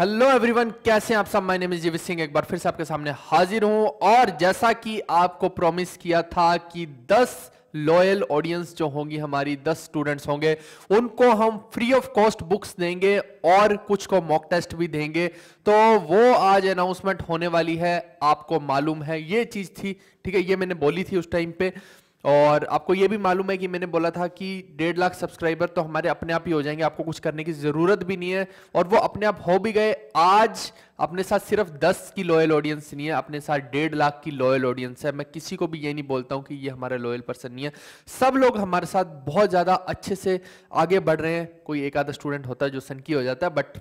hello everyone कैसे हैं आप सब माय नेम इज जीवी सिंह एक बार फिर से आपके सामने हाजिर हूं और जैसा कि आपको प्रॉमिस किया था कि 10 लॉयल ऑडियंस जो होंगी हमारी 10 स्टूडेंट्स होंगे उनको हम फ्री ऑफ कॉस्ट बुक्स देंगे और कुछ को मॉक टेस्ट भी देंगे तो वो आज अनाउंसमेंट होने वाली है आपको मालूम है ये चीज थी ठीक है ये मैंने बोली थी उस टाइम पे और आपको ये भी मालूम है कि मैंने बोला था कि डेढ़ लाख सब्सक्राइबर तो हमारे अपने आप ही हो जाएंगे आपको कुछ करने की ज़रूरत भी नहीं है और वो अपने आप हो भी गए आज अपने साथ सिर्फ दस की लॉयल ऑडियंस नहीं है अपने साथ डेढ़ लाख की लॉयल ऑडियंस है मैं किसी को भी ये नहीं बोलता हूँ कि ये हमारा लॉयल पर्सन नहीं है सब लोग हमारे साथ बहुत ज़्यादा अच्छे से आगे बढ़ रहे हैं कोई एक आधा स्टूडेंट होता है जो सनकी हो जाता है बट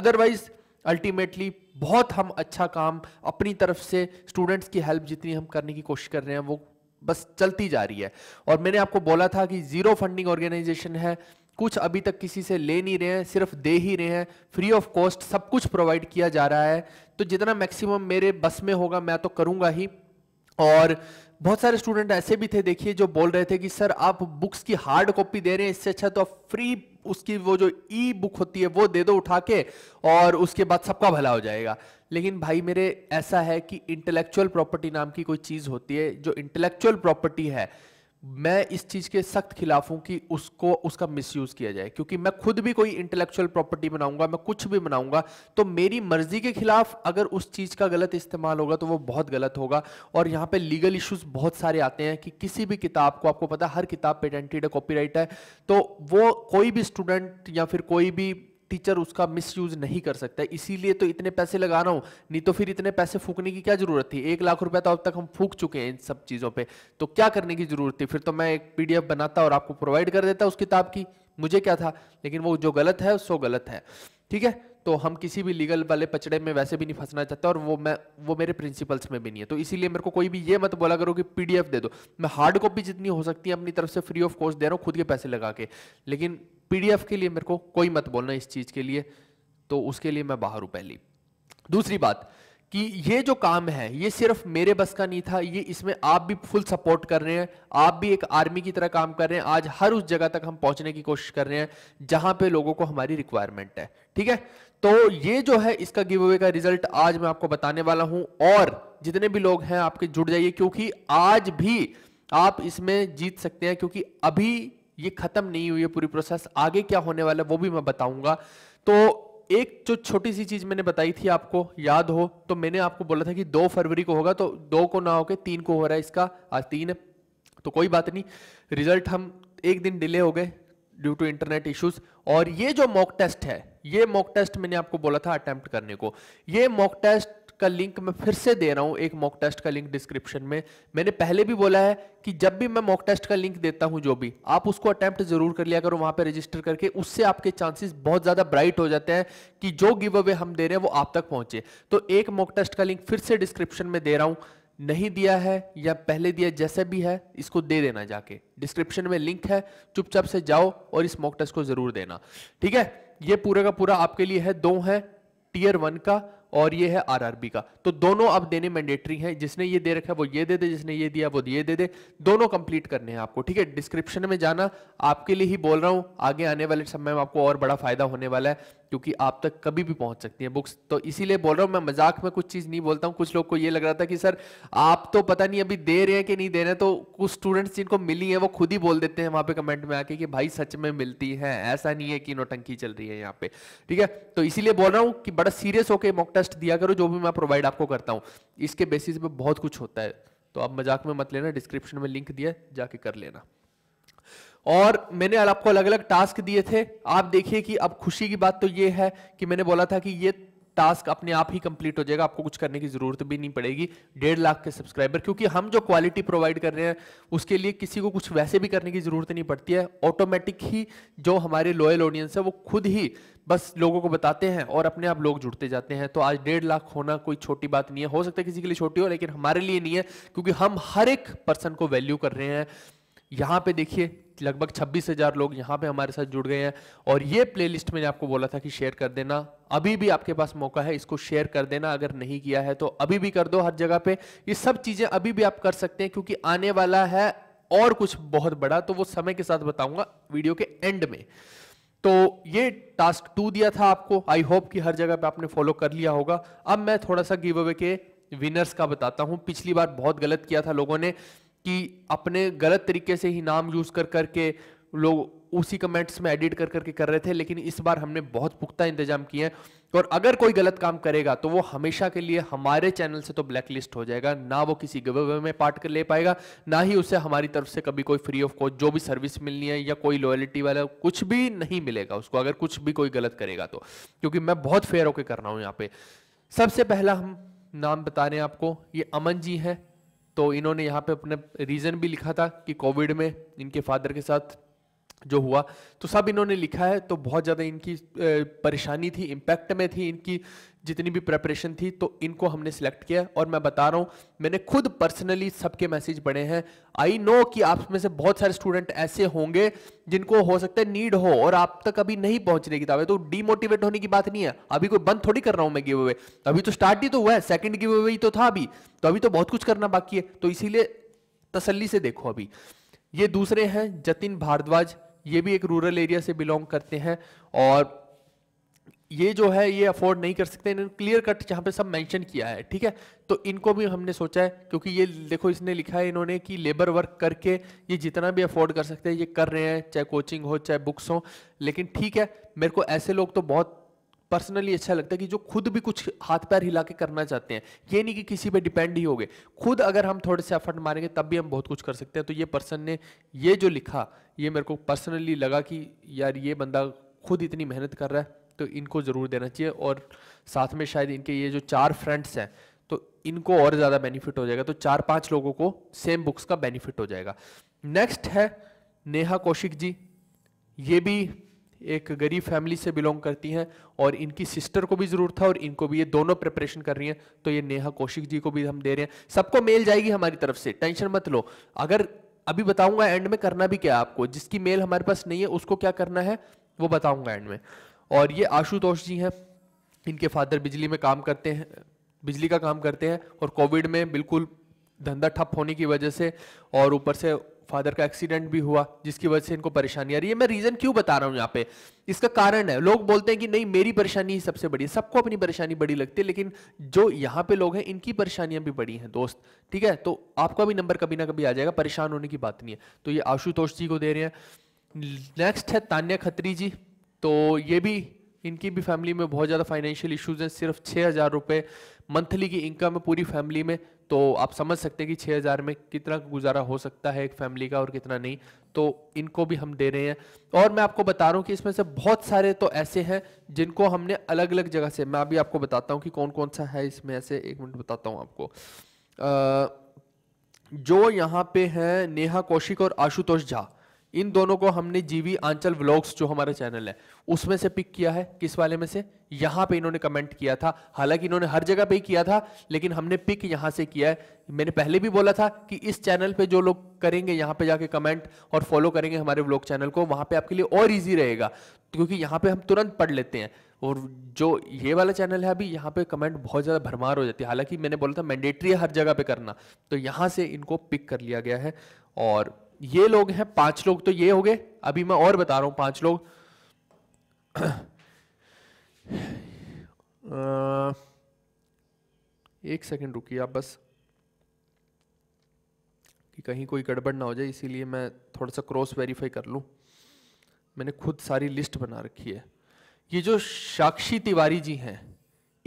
अदरवाइज़ अल्टीमेटली बहुत हम अच्छा काम अपनी तरफ से स्टूडेंट्स की हेल्प जितनी हम करने की कोशिश कर रहे हैं वो बस चलती जा रही है और मैंने आपको बोला था कि जीरो फंडिंग ऑर्गेनाइजेशन है कुछ अभी तक किसी से ले नहीं रहे हैं सिर्फ दे ही रहे हैं फ्री ऑफ कॉस्ट सब कुछ प्रोवाइड किया जा रहा है तो जितना मैक्सिमम मेरे बस में होगा मैं तो करूंगा ही और बहुत सारे स्टूडेंट ऐसे भी थे देखिए जो बोल रहे थे कि सर आप बुक्स की हार्ड कॉपी दे रहे हैं इससे अच्छा तो आप फ्री उसकी वो जो ई बुक होती है वो दे दो उठा के और उसके बाद सबका भला हो जाएगा लेकिन भाई मेरे ऐसा है कि इंटेलेक्चुअल प्रॉपर्टी नाम की कोई चीज़ होती है जो इंटेलेक्चुअल प्रॉपर्टी है मैं इस चीज़ के सख्त खिलाफ हूं कि उसको उसका मिसयूज़ किया जाए क्योंकि मैं खुद भी कोई इंटेलेक्चुअल प्रॉपर्टी बनाऊंगा मैं कुछ भी बनाऊंगा तो मेरी मर्जी के खिलाफ अगर उस चीज़ का गलत इस्तेमाल होगा तो वो बहुत गलत होगा और यहाँ पे लीगल इश्यूज बहुत सारे आते हैं कि किसी भी किताब को आपको पता हर किताब पेटेंटेड है राइट है तो वो कोई भी स्टूडेंट या फिर कोई भी टीचर उसका मिसयूज नहीं कर सकता इसीलिए तो इतने पैसे लगा रहा हूँ नहीं तो फिर इतने पैसे फूकने की क्या जरूरत थी एक लाख रुपया तो अब तक हम फूक चुके हैं इन सब चीज़ों पर तो क्या करने की जरूरत थी फिर तो मैं एक पीडीएफ बनाता और आपको प्रोवाइड कर देता उस किताब की मुझे क्या था लेकिन वो जो गलत है सो गलत है ठीक है तो हम किसी भी लीगल वाले पचड़े में वैसे भी नहीं फंसना चाहता और वो मैं वो मेरे प्रिंसिपल्स में भी नहीं है तो इसीलिए मेरे को कोई भी ये मत बोला करो कि पीडीएफ दे दो मैं हार्ड कॉपी जितनी हो सकती है अपनी तरफ से फ्री ऑफ कॉस्ट दे रहा हूँ खुद के पैसे लगा के लेकिन पीडीएफ के लिए मेरे को कोई मत बोलना इस चीज के लिए तो उसके लिए मैं बाहर हूं पहली दूसरी बात कि ये जो काम है ये सिर्फ मेरे बस का नहीं था ये इसमें आप भी फुल सपोर्ट कर रहे हैं आप भी एक आर्मी की तरह काम कर रहे हैं आज हर उस जगह तक हम पहुंचने की कोशिश कर रहे हैं जहां पे लोगों को हमारी रिक्वायरमेंट है ठीक है तो ये जो है इसका गिव अवे का रिजल्ट आज मैं आपको बताने वाला हूं और जितने भी लोग हैं आपके जुड़ जाइए क्योंकि आज भी आप इसमें जीत सकते हैं क्योंकि अभी ये खत्म नहीं हुई है पूरी प्रोसेस आगे क्या होने वाला है वो भी मैं बताऊंगा तो एक जो छोटी सी चीज मैंने बताई थी आपको याद हो तो मैंने आपको बोला था कि दो फरवरी को होगा तो दो को ना होके तीन को हो रहा है इसका आज तीन है तो कोई बात नहीं रिजल्ट हम एक दिन डिले हो गए ड्यू टू इंटरनेट इश्यूज और ये जो मॉक टेस्ट है ये मॉक टेस्ट मैंने आपको बोला था अटेम्प्ट करने को ये मॉक टेस्ट का लिंक मैं फिर से दे रहा हूं एक मॉक टेस्ट का लिंक डिस्क्रिप्शन में मैंने पहले भी बोला है कि जब भी मैं मॉक टेस्ट का लिंक देता हूं जो भी आप उसको अटेम्प्ट जरूर कर लिया करो वहां पर रजिस्टर करके उससे आपके चांसेस बहुत ज़्यादा ब्राइट हो जाते हैं कि जो गिव अवे हम दे रहे हैं वो आप तक पहुंचे तो एक मॉक टेस्ट का लिंक फिर से डिस्क्रिप्शन में दे रहा हूं नहीं दिया है या पहले दिया जैसे भी है इसको दे देना जाके डिस्क्रिप्शन में लिंक है चुपचाप से जाओ और इस मॉक टेस्ट को जरूर देना ठीक है ये पूरे का पूरा आपके लिए है दो है टीयर वन का और ये है आरआरबी का तो दोनों अब देने मैंडेटरी हैं जिसने ये दे रखा है वो ये दे दे जिसने ये दिया वो ये दे दे दोनों कंप्लीट करने हैं आपको ठीक है डिस्क्रिप्शन में जाना आपके लिए ही बोल रहा हूँ आगे आने वाले समय में आपको और बड़ा फायदा होने वाला है क्योंकि आप तक कभी भी पहुंच सकती है बुक्स तो इसीलिए बोल रहा हूँ मैं मजाक में कुछ चीज़ नहीं बोलता हूँ कुछ लोग को ये लग रहा था कि सर आप तो पता नहीं अभी दे रहे हैं कि नहीं दे रहे तो कुछ स्टूडेंट्स जिनको मिली है वो खुद ही बोल देते हैं वहां पे कमेंट में आके कि भाई सच में मिलती है ऐसा नहीं है कि नोटंकी चल रही है यहाँ पे ठीक है तो इसीलिए बोल रहा हूँ कि बड़ा सीरियस होकर मॉक टेस्ट दिया करो जो भी मैं प्रोवाइड आपको करता हूँ इसके बेसिस पे बहुत कुछ होता है तो आप मजाक में मत लेना डिस्क्रिप्शन में लिंक दिया जाके कर लेना और मैंने आपको अलग अलग टास्क दिए थे आप देखिए कि अब खुशी की बात तो ये है कि मैंने बोला था कि ये टास्क अपने आप ही कंप्लीट हो जाएगा आपको कुछ करने की जरूरत भी नहीं पड़ेगी डेढ़ लाख के सब्सक्राइबर क्योंकि हम जो क्वालिटी प्रोवाइड कर रहे हैं उसके लिए किसी को कुछ वैसे भी करने की जरूरत नहीं पड़ती है ऑटोमेटिक ही जो हमारे लॉयल ऑडियंस है वो खुद ही बस लोगों को बताते हैं और अपने आप लोग जुड़ते जाते हैं तो आज डेढ़ लाख होना कोई छोटी बात नहीं है हो सकता है किसी के लिए छोटी हो लेकिन हमारे लिए नहीं है क्योंकि हम हर एक पर्सन को वैल्यू कर रहे हैं यहाँ पे देखिए लगभग छब्बीस हजार लोग यहाँ पे हमारे साथ जुड़ गए हैं और ये प्लेलिस्ट मैंने आपको बोला था कि शेयर कर देना अभी भी आपके पास मौका है इसको शेयर कर देना अगर नहीं किया है तो अभी भी कर दो हर जगह पे ये सब चीजें अभी भी आप कर सकते हैं क्योंकि आने वाला है और कुछ बहुत बड़ा तो वो समय के साथ बताऊंगा वीडियो के एंड में तो ये टास्क टू दिया था आपको आई होप कि हर जगह पे आपने फॉलो कर लिया होगा अब मैं थोड़ा सा गिव अवे के विनर्स का बताता हूं पिछली बार बहुत गलत किया था लोगों ने कि अपने गलत तरीके से ही नाम यूज़ कर करके लोग उसी कमेंट्स में एडिट कर करके कर रहे थे लेकिन इस बार हमने बहुत पुख्ता इंतजाम किए हैं और अगर कोई गलत काम करेगा तो वो हमेशा के लिए हमारे चैनल से तो ब्लैकलिस्ट हो जाएगा ना वो किसी गवे में पार्ट कर ले पाएगा ना ही उसे हमारी तरफ से कभी कोई फ्री ऑफ कॉस्ट जो भी सर्विस मिलनी है या कोई लॉयलिटी वाला कुछ भी नहीं मिलेगा उसको अगर कुछ भी कोई गलत करेगा तो क्योंकि मैं बहुत फेयर होकर कर रहा हूँ यहाँ पे सबसे पहला हम नाम बता रहे हैं आपको ये अमन जी हैं तो इन्होंने यहाँ पे अपने रीज़न भी लिखा था कि कोविड में इनके फादर के साथ जो हुआ तो सब इन्होंने लिखा है तो बहुत ज़्यादा इनकी परेशानी थी इम्पैक्ट में थी इनकी जितनी भी प्रेपरेशन थी तो इनको हमने सिलेक्ट किया और मैं बता रहा हूँ मैंने खुद पर्सनली सबके मैसेज पढ़े हैं आई नो कि आप में से बहुत सारे स्टूडेंट ऐसे होंगे जिनको हो सकता है नीड हो और आप तक अभी नहीं पहुंच रही किताबें तो डीमोटिवेट होने की बात नहीं है अभी कोई बंद थोड़ी कर रहा हूँ मैं गिव अवे अभी तो स्टार्ट ही तो हुआ है सेकेंड गिव अवे तो था अभी तो अभी तो बहुत कुछ करना बाकी है तो इसीलिए तसली से देखो अभी ये दूसरे हैं जतिन भारद्वाज ये भी एक रूरल एरिया से बिलोंग करते हैं और ये जो है ये अफोर्ड नहीं कर सकते इन्होंने क्लियर कट यहाँ पे सब मेंशन किया है ठीक है तो इनको भी हमने सोचा है क्योंकि ये देखो इसने लिखा है इन्होंने कि लेबर वर्क करके ये जितना भी अफोर्ड कर सकते हैं ये कर रहे हैं चाहे कोचिंग हो चाहे बुक्स हो लेकिन ठीक है मेरे को ऐसे लोग तो बहुत पर्सनली अच्छा लगता है कि जो खुद भी कुछ हाथ पैर हिला के करना चाहते हैं ये नहीं कि किसी पे डिपेंड ही हो गए खुद अगर हम थोड़े से एफर्ट मारेंगे तब भी हम बहुत कुछ कर सकते हैं तो ये पर्सन ने ये जो लिखा ये मेरे को पर्सनली लगा कि यार ये बंदा खुद इतनी मेहनत कर रहा है तो इनको ज़रूर देना चाहिए और साथ में शायद इनके ये जो चार फ्रेंड्स हैं तो इनको और ज़्यादा बेनिफिट हो जाएगा तो चार पांच लोगों को सेम बुक्स का बेनिफिट हो जाएगा नेक्स्ट है नेहा कौशिक जी ये भी एक गरीब फैमिली से बिलोंग करती हैं और इनकी सिस्टर को भी ज़रूर था और इनको भी ये दोनों प्रिपरेशन कर रही हैं तो ये नेहा कौशिक जी को भी हम दे रहे हैं सबको मेल जाएगी हमारी तरफ से टेंशन मत लो अगर अभी बताऊंगा एंड में करना भी क्या आपको जिसकी मेल हमारे पास नहीं है उसको क्या करना है वो बताऊंगा एंड में और ये आशुतोष जी हैं इनके फादर बिजली में काम करते हैं बिजली का काम करते हैं और कोविड में बिल्कुल धंधा ठप होने की वजह से और ऊपर से फादर का एक्सीडेंट भी हुआ जिसकी वजह से इनको परेशानी आ रही है मैं रीज़न क्यों बता रहा हूँ यहाँ पे इसका कारण है लोग बोलते हैं कि नहीं मेरी परेशानी ही सबसे बड़ी है सबको अपनी परेशानी बड़ी लगती है लेकिन जो यहाँ पे लोग हैं इनकी परेशानियाँ भी बड़ी हैं दोस्त ठीक है तो आपका भी नंबर कभी ना कभी आ जाएगा परेशान होने की बात नहीं है तो ये आशुतोष जी को दे रहे हैं नेक्स्ट है तान्या खत्री जी तो ये भी इनकी भी फैमिली में बहुत ज़्यादा फाइनेंशियल इश्यूज हैं सिर्फ छः हज़ार रुपये मंथली की इनकम है पूरी फैमिली में तो आप समझ सकते हैं कि छः हज़ार में कितना गुजारा हो सकता है एक फैमिली का और कितना नहीं तो इनको भी हम दे रहे हैं और मैं आपको बता रहा हूँ कि इसमें से बहुत सारे तो ऐसे हैं जिनको हमने अलग अलग जगह से मैं अभी आपको बताता हूँ कि कौन कौन सा है इसमें ऐसे एक मिनट बताता हूँ आपको आ, जो यहाँ पे हैं नेहा कौशिक और आशुतोष झा इन दोनों को हमने जीवी आंचल व्लॉग्स जो हमारा चैनल है उसमें से पिक किया है किस वाले में से यहाँ पे इन्होंने कमेंट किया था हालांकि इन्होंने हर जगह पे ही किया था लेकिन हमने पिक यहाँ से किया है मैंने पहले भी बोला था कि इस चैनल पे जो लोग करेंगे यहाँ पे जाके कमेंट और फॉलो करेंगे हमारे व्लॉग चैनल को वहाँ पर आपके लिए और ईजी रहेगा क्योंकि यहाँ पर हम तुरंत पढ़ लेते हैं और जो ये वाला चैनल है अभी यहाँ पे कमेंट बहुत ज़्यादा भरमार हो जाती है हालांकि मैंने बोला था मैंडेटरी है हर जगह पे करना तो यहाँ से इनको पिक कर लिया गया है और ये लोग हैं पांच लोग तो ये हो गए अभी मैं और बता रहा हूं पांच लोग एक सेकंड रुकिए आप बस कि कहीं कोई गड़बड़ ना हो जाए इसीलिए मैं थोड़ा सा क्रॉस वेरीफाई कर लूं मैंने खुद सारी लिस्ट बना रखी है ये जो साक्षी तिवारी जी हैं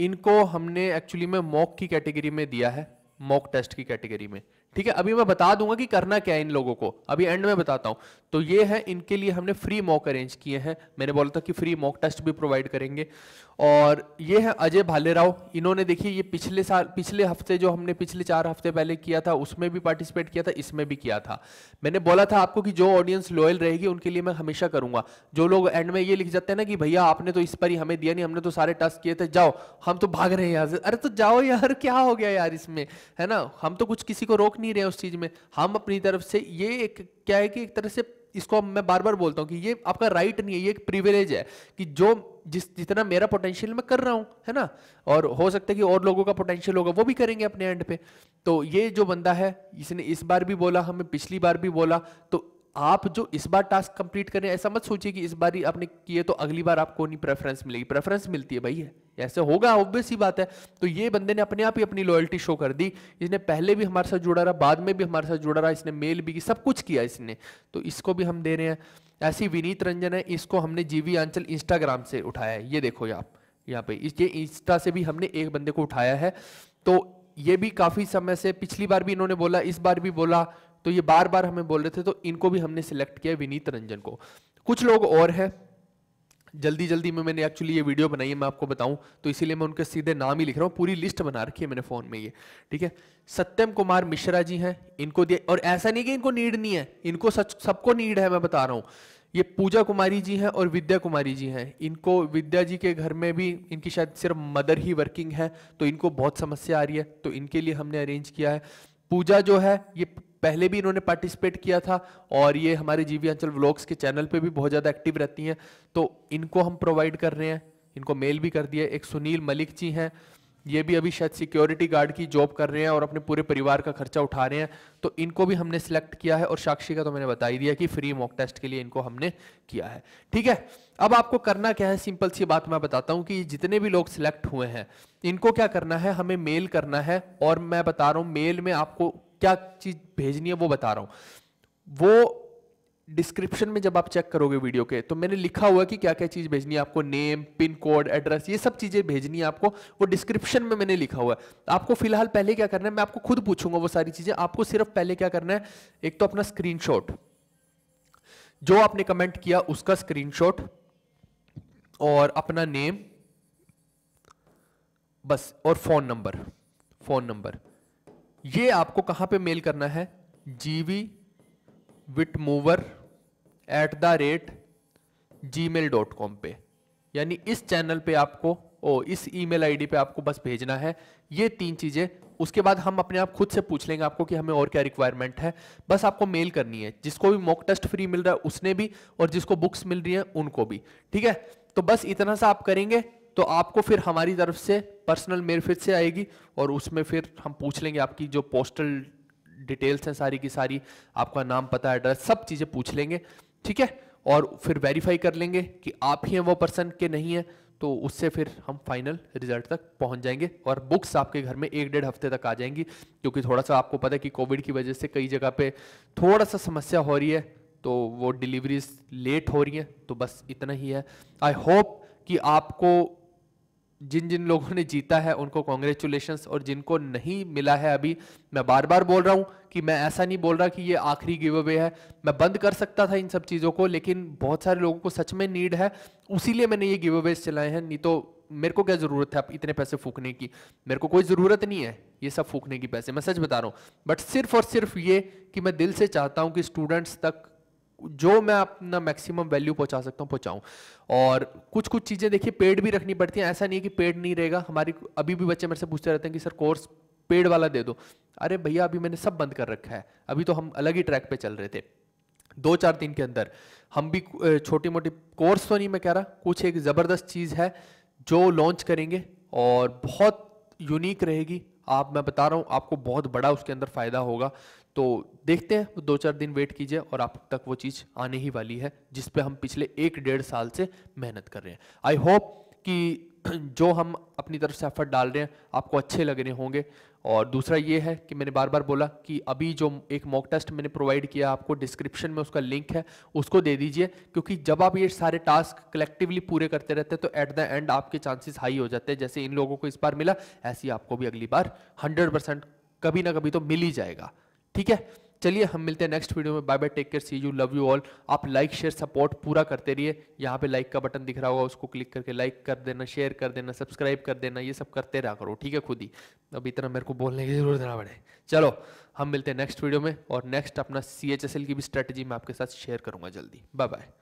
इनको हमने एक्चुअली में मॉक की कैटेगरी में दिया है मॉक टेस्ट की कैटेगरी में ठीक है अभी मैं बता दूंगा कि करना क्या है इन लोगों को अभी एंड में बताता हूं तो ये है इनके लिए हमने फ्री मॉक अरेंज किए हैं मैंने बोला था कि फ्री मॉक टेस्ट भी प्रोवाइड करेंगे और ये है अजय भालेराव इन्होंने देखिए ये पिछले साल पिछले हफ्ते जो हमने पिछले चार हफ्ते पहले किया था उसमें भी पार्टिसिपेट किया था इसमें भी किया था मैंने बोला था आपको कि जो ऑडियंस लॉयल रहेगी उनके लिए मैं हमेशा करूंगा जो लोग एंड में ये लिख जाते हैं ना कि भैया आपने तो इस पर ही हमें दिया नहीं हमने तो सारे टास्क किए थे जाओ हम तो भाग रहे हैं यहाँ से अरे तो जाओ यार क्या हो गया यार इसमें है ना हम तो कुछ किसी को रोक नहीं नहीं रहे उस चीज में हम अपनी तरफ से ये एक क्या है कि एक तरह से इसको मैं बार बार बोलता हूँ कि ये आपका राइट नहीं है ये एक प्रिविलेज है कि जो जिस जितना मेरा पोटेंशियल मैं कर रहा हूँ है ना और हो सकता है कि और लोगों का पोटेंशियल होगा वो भी करेंगे अपने एंड पे तो ये जो बंदा है इसने इस बार भी बोला हमें पिछली बार भी बोला तो आप जो इस बार टास्क कंप्लीट करें ऐसा मत सोचिए कि इस बार ही आपने किए तो अगली बार आपको नहीं प्रेफरेंस मिलेगी प्रेफरेंस मिलती है भाई ऐसे होगा ऑब्वियस ही बात है तो ये बंदे ने अपने आप ही अपनी लॉयल्टी शो कर दी इसने पहले भी हमारे साथ जुड़ा रहा बाद में भी हमारे साथ जुड़ा रहा इसने मेल भी की सब कुछ किया इसने तो इसको भी हम दे रहे हैं ऐसी विनीत रंजन है इसको हमने जीवी आंचल इंस्टाग्राम से उठाया है ये देखो आप यहाँ पे ये इंस्टा से भी हमने एक बंदे को उठाया है तो ये भी काफ़ी समय से पिछली बार भी इन्होंने बोला इस बार भी बोला तो ये बार बार हमें बोल रहे थे तो इनको भी हमने सिलेक्ट किया विनीत रंजन को कुछ लोग और हैं जल्दी जल्दी में मैंने एक्चुअली ये वीडियो बनाई है मैं आपको बताऊं तो इसीलिए मैं उनके सीधे नाम ही लिख रहा हूँ पूरी लिस्ट बना रखी है मैंने फ़ोन में ये ठीक है सत्यम कुमार मिश्रा जी हैं इनको दिया और ऐसा नहीं कि इनको नीड नहीं है इनको सच सबको नीड है मैं बता रहा हूँ ये पूजा कुमारी जी हैं और विद्या कुमारी जी हैं इनको विद्या जी के घर में भी इनकी शायद सिर्फ मदर ही वर्किंग है तो इनको बहुत समस्या आ रही है तो इनके लिए हमने अरेंज किया है पूजा जो है ये पहले भी इन्होंने पार्टिसिपेट किया था और ये हमारे जीवी अंचल व्लॉग्स के चैनल पे भी बहुत ज़्यादा एक्टिव रहती हैं तो इनको हम प्रोवाइड कर रहे हैं इनको मेल भी कर दिया एक सुनील मलिक जी हैं ये भी अभी शायद सिक्योरिटी गार्ड की जॉब कर रहे हैं और अपने पूरे परिवार का खर्चा उठा रहे हैं तो इनको भी हमने सिलेक्ट किया है और साक्षी का तो मैंने बता ही दिया कि फ्री मॉक टेस्ट के लिए इनको हमने किया है ठीक है अब आपको करना क्या है सिंपल सी बात मैं बताता हूँ कि जितने भी लोग सिलेक्ट हुए हैं इनको क्या करना है हमें मेल करना है और मैं बता रहा हूँ मेल में आपको क्या चीज़ भेजनी है वो बता रहा हूं वो डिस्क्रिप्शन में जब आप चेक करोगे वीडियो के तो मैंने लिखा हुआ है कि क्या क्या चीज़ भेजनी है आपको नेम पिन कोड एड्रेस ये सब चीज़ें भेजनी है आपको वो डिस्क्रिप्शन में मैंने लिखा हुआ है आपको फिलहाल पहले क्या करना है मैं आपको खुद पूछूंगा वो सारी चीज़ें आपको सिर्फ पहले क्या करना है एक तो अपना स्क्रीन जो आपने कमेंट किया उसका स्क्रीन और अपना नेम बस और फ़ोन नंबर फ़ोन नंबर ये आपको कहाँ पे मेल करना है GV mover at the rate Gmail dot com पे यानी इस चैनल पे आपको ओ इस ईमेल आईडी पे आपको बस भेजना है ये तीन चीज़ें उसके बाद हम अपने आप खुद से पूछ लेंगे आपको कि हमें और क्या रिक्वायरमेंट है बस आपको मेल करनी है जिसको भी मॉक टेस्ट फ्री मिल रहा है उसने भी और जिसको बुक्स मिल रही है उनको भी ठीक है तो बस इतना सा आप करेंगे तो आपको फिर हमारी तरफ से पर्सनल मेल फिर से आएगी और उसमें फिर हम पूछ लेंगे आपकी जो पोस्टल डिटेल्स हैं सारी की सारी आपका नाम पता एड्रेस सब चीज़ें पूछ लेंगे ठीक है और फिर वेरीफाई कर लेंगे कि आप ही हैं वो पर्सन के नहीं हैं तो उससे फिर हम फाइनल रिजल्ट तक पहुंच जाएंगे और बुक्स आपके घर में एक डेढ़ हफ्ते तक आ जाएंगी क्योंकि थोड़ा सा आपको पता है कि कोविड की वजह से कई जगह पे थोड़ा सा समस्या हो रही है तो वो डिलीवरीज लेट हो रही हैं तो बस इतना ही है आई होप कि आपको जिन जिन लोगों ने जीता है उनको कॉन्ग्रेचुलेशन और जिनको नहीं मिला है अभी मैं बार बार बोल रहा हूँ कि मैं ऐसा नहीं बोल रहा कि ये आखिरी गिव अवे है मैं बंद कर सकता था इन सब चीज़ों को लेकिन बहुत सारे लोगों को सच में नीड है उसीलिए मैंने ये गिव अवेज चलाए हैं नहीं तो मेरे को क्या ज़रूरत है आप इतने पैसे फूकने की मेरे को कोई ज़रूरत नहीं है ये सब फूकने की पैसे मैं सच बता रहा हूँ बट सिर्फ और सिर्फ ये कि मैं दिल से चाहता हूँ कि स्टूडेंट्स तक जो मैं अपना मैक्सिमम वैल्यू पहुंचा सकता हूं पहुंचाऊं और कुछ कुछ चीज़ें देखिए पेड भी रखनी पड़ती हैं ऐसा नहीं है कि पेड नहीं रहेगा हमारी अभी भी बच्चे मेरे से पूछते रहते हैं कि सर कोर्स पेड वाला दे दो अरे भैया अभी मैंने सब बंद कर रखा है अभी तो हम अलग ही ट्रैक पे चल रहे थे दो चार दिन के अंदर हम भी छोटी मोटी कोर्स तो नहीं मैं कह रहा कुछ एक ज़बरदस्त चीज़ है जो लॉन्च करेंगे और बहुत यूनिक रहेगी आप मैं बता रहा हूँ आपको बहुत बड़ा उसके अंदर फ़ायदा होगा तो देखते हैं दो चार दिन वेट कीजिए और आप तक वो चीज़ आने ही वाली है जिस पे हम पिछले एक डेढ़ साल से मेहनत कर रहे हैं आई होप कि जो हम अपनी तरफ से एफर्ट डाल रहे हैं आपको अच्छे लग रहे होंगे और दूसरा ये है कि मैंने बार बार बोला कि अभी जो एक मॉक टेस्ट मैंने प्रोवाइड किया आपको डिस्क्रिप्शन में उसका लिंक है उसको दे दीजिए क्योंकि जब आप ये सारे टास्क कलेक्टिवली पूरे करते रहते हैं तो एट द एंड आपके चांसेस हाई हो जाते हैं जैसे इन लोगों को इस बार मिला ऐसी आपको भी अगली बार हंड्रेड कभी ना कभी तो मिल ही जाएगा ठीक है चलिए हम मिलते हैं नेक्स्ट वीडियो में bye bye take care see you love you all आप लाइक शेयर सपोर्ट पूरा करते रहिए यहाँ पे लाइक का बटन दिख रहा होगा उसको क्लिक करके लाइक कर देना शेयर कर देना सब्सक्राइब कर देना ये सब करते रहा करो ठीक है खुद ही अब इतना मेरे को बोलने की जरूरत ना पड़े चलो हम मिलते हैं नेक्स्ट वीडियो में और नेक्स्ट अपना सी की भी स्ट्रैटेजी मैं आपके साथ शेयर करूँगा जल्दी बाय बाय